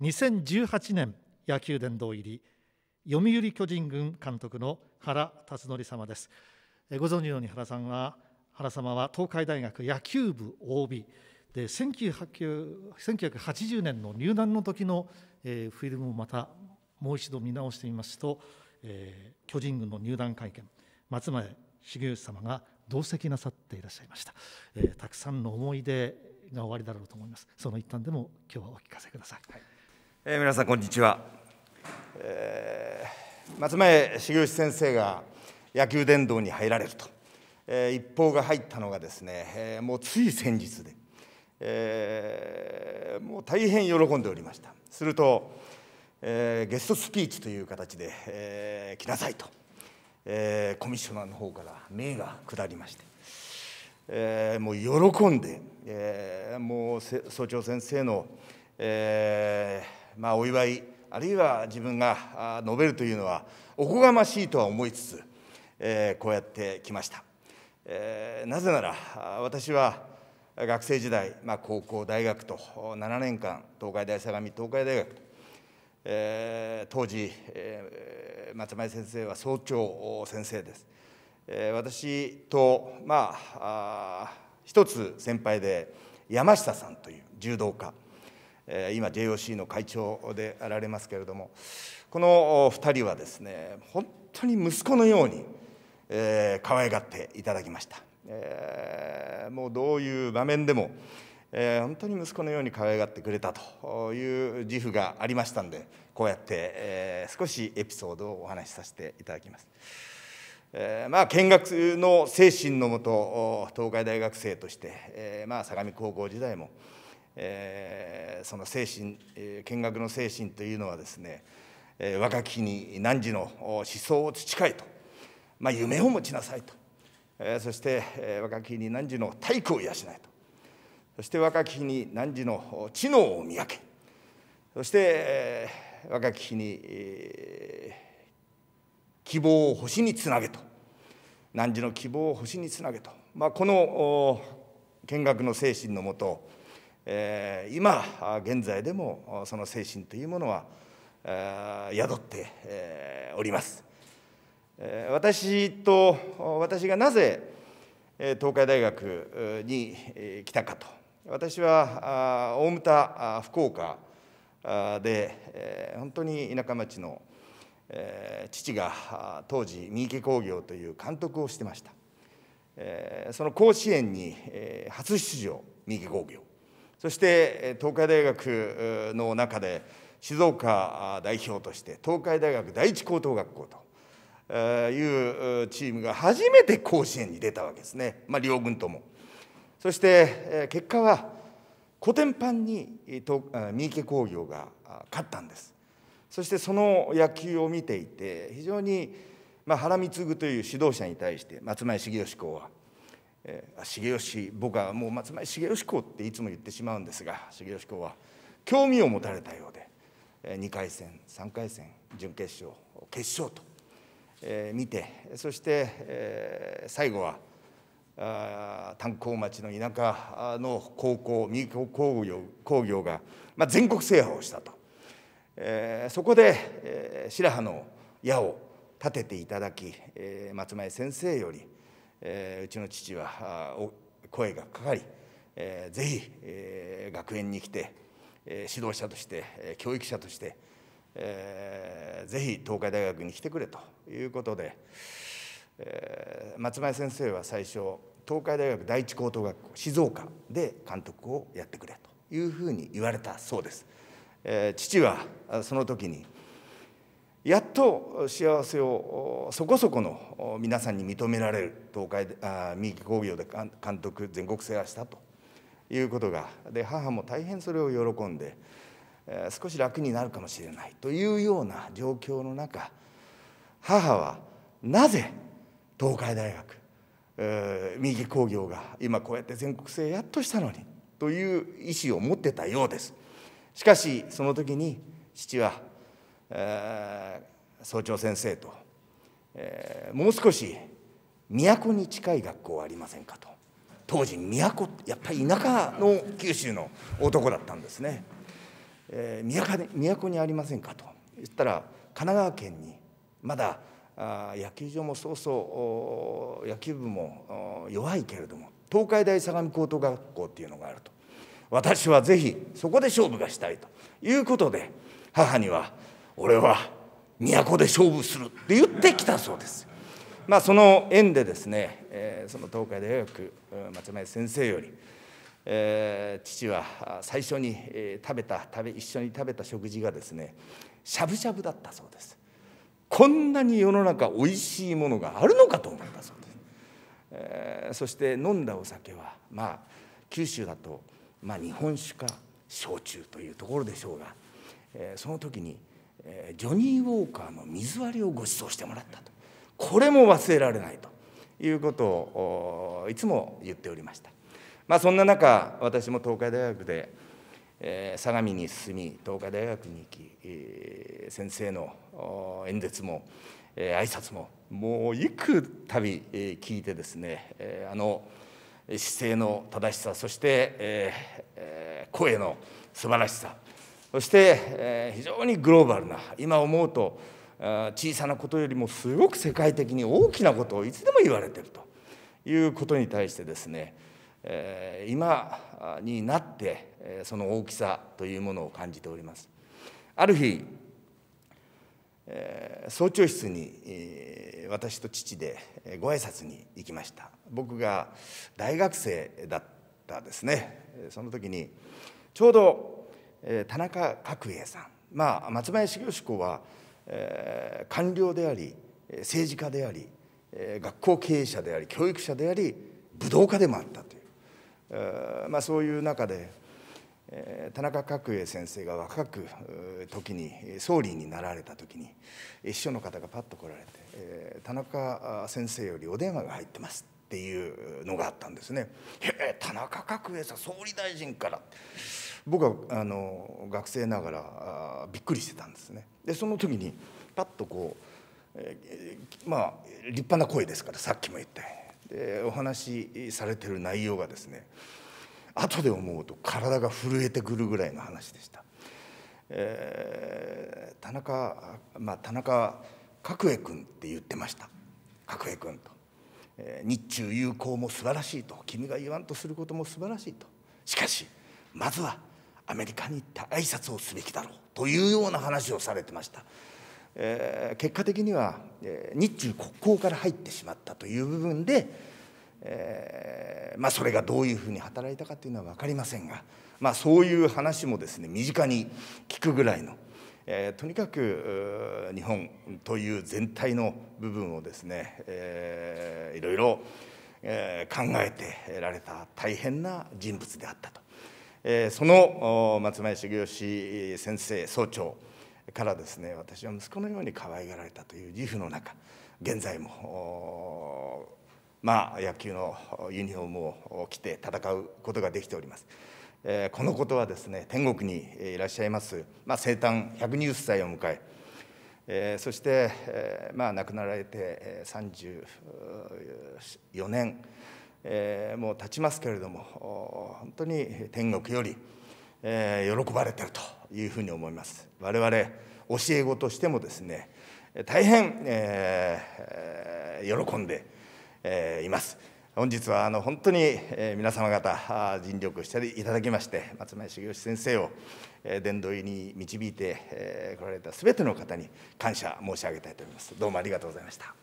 2018年野球殿堂入り読売巨人軍監督の原辰徳様ですえご存知のように原さんは原様は東海大学野球部 OB で1980年の入団の時の、えー、フィルムをまたもう一度見直してみますと、えー、巨人軍の入団会見松前重吉様が同席なさっていらっしゃいました、えー、たくさんの思い出が終わりだろうと思いますその一端でも今日はお聞かせください、はいえー、皆さんこんにちは、えー、松前重義先生が野球殿堂に入られると、えー、一報が入ったのがですね、えー、もうつい先日で、えー、もう大変喜んでおりましたすると、えー、ゲストスピーチという形で、えー、来なさいと、えー、コミッショナーの方から命が下りまして、えー、もう喜んで、えー、もう総長先生の、えー、まあ、お祝いあるいは自分が述べるというのはおこがましいとは思いつつ、えー、こうやってきました、えー、なぜなら私は学生時代、まあ、高校大学と7年間東海大相模東海大学えー、当時、えー、松前先生は総長先生です、えー、私とまああ一つ先輩で山下さんという柔道家今 JOC の会長であられますけれどもこの2人はですね本当に息子のように、えー、可愛がっていただきました、えー、もうどういう場面でも、えー、本当に息子のように可愛がってくれたという自負がありましたんでこうやって、えー、少しエピソードをお話しさせていただきます。えーまあ、見学の精神のもと東海大学生として、えーまあ、相模高校時代も、えー、その精神、えー、見学の精神というのはですね、えー、若き日に何時の思想を培いと、まあ、夢を持ちなさいと、えー、そして、えー、若き日に何時の体育を養いとそして若き日に何時の知能を磨けそして、えー、若き日に、えー、希望を星につなげと何時の希望を星につなげと、まあ、この見学の精神のもとえ今現在でもその精神というものは宿っております。私と私がなぜ東海大学に来たかと私は大牟田福岡で本当に田舎町の父が当時三池工業という監督をしてましたその甲子園に初出場三池工業そして東海大学の中で静岡代表として東海大学第一高等学校というチームが初めて甲子園に出たわけですね、まあ、両軍とも。そして結果は古典版に三池工業が勝ったんです。そしてその野球を見ていて非常に、まあ、原貢という指導者に対して松前重義校はえ重吉僕はもう松前重吉公っていつも言ってしまうんですが重吉公は興味を持たれたようで、え2回戦3回戦準決勝決勝と、え見てそして、え最後はあ炭鉱町の田舎の高校三重工業工業が、まあ、全国制覇をしたと、えそこで、え白羽の矢を立てていただき、え松前先生より「えー、うちの父は声がかかり、えー、ぜひ、えー、学園に来て、えー、指導者として、えー、教育者として、えー、ぜひ東海大学に来てくれということで、えー、松前先生は最初東海大学第一高等学校静岡で監督をやってくれというふうに言われたそうです。えー、父はその時にやっと幸せをそこそこの皆さんに認められる東海三木工業で監督全国制覇したということがで母も大変それを喜んで少し楽になるかもしれないというような状況の中母はなぜ東海大学三木工業が今こうやって全国制やっとしたのにという意思を持ってたようです。しかしその時に父は総長先生と、えー、もう少し都に近い学校はありませんかと当時都やっぱり田舎の九州の男だったんですね、えー、都にありませんかと言ったら神奈川県にまだあ野球場もそうそう野球部も弱いけれども東海大相模高等学校っていうのがあると私はぜひそこで勝負がしたいということで母には俺は都で勝負するって言ってきたそうです。まあ、その縁でですね、えー、その東海大学松前先生より、えー、父は最初に、え食べた食べ一緒に食べた食事がですねしゃぶしゃぶだったそうですこんなに世の中おいしいものがあるのかと思ったそうです、えー、そして飲んだお酒はまあ九州だと、まあ、日本酒か焼酎というところでしょうが、えー、その時に「ジョニー・ウォーカーの水割りをご馳走してもらったとこれも忘れられないということをいつも言っておりました、まあ、そんな中私も東海大学で、えー、相模に進み東海大学に行き、えー、先生の演説も、えー、挨拶ももう幾度、えー、聞いてですね、えー、あの姿勢の正しさそして、えーえー、声の素晴らしさそして、えー、非常にグローバルな今思うと小さなことよりもすごく世界的に大きなことをいつでも言われているということに対してですね、えー、今になってその大きさというものを感じております。ある日、えー、総長室に、えー、私と父でご挨拶に行きました僕が大学生だったですねその時にちょうどえ田中角栄さん、まあ、松林清子は、えー、官僚であり政治家であり、えー、学校経営者であり教育者であり武道家でもあったという、えー、まあ、そういう中で、え田中角栄先生が若く時に総理になられた時に秘書の方がパッと来られて、え田中先生よりお電話が入ってます」っていうのがあったんですね。へ田中角栄さん総理大臣から。僕はあの学生ながらびっくりしてたんですね。でその時にパッとこう、えー、まあ立派な声ですからさっきも言ったようにでお話しされてる内容がですね後で思うと体が震えてくるぐらいの話でした。えー、田中まあ田中角栄君って言ってました角栄君と、え日中友好も素晴らしいと君が言わんとすることも素晴らしいとしかしまずはアメリカに行って挨拶をすべきだろうというような話をされてました。えー、結果的には、えー、日中国交から入ってしまったという部分で、えーまあ、それがどういうふうに働いたかというのは分かりませんが、まあ、そういう話もですね身近に聞くぐらいの、えー、とにかく日本という全体の部分をですね、えー、いろいろ、え考えてられた大変な人物であったと。その松前行義先生総長からですね私は息子のように可愛がられたという自負の中現在もまあ野球のユニフォームを着て戦うことができております。えー、このことはですね天国にいらっしゃいます、まあ、生誕120歳を迎ええー、そして、えーまあ、亡くなられて34年、えー、もう経ちますけれども本当に天国より、えー、喜ばれてるというふうに思います我々教え子としてもですね大変、えー、喜んで、えー、います本日はあの本当に、え皆様方尽力していただきまして松前茂吉先生を、え殿堂入りに導いて、え来られたすべての方に感謝申し上げたいと思いますどうもありがとうございました。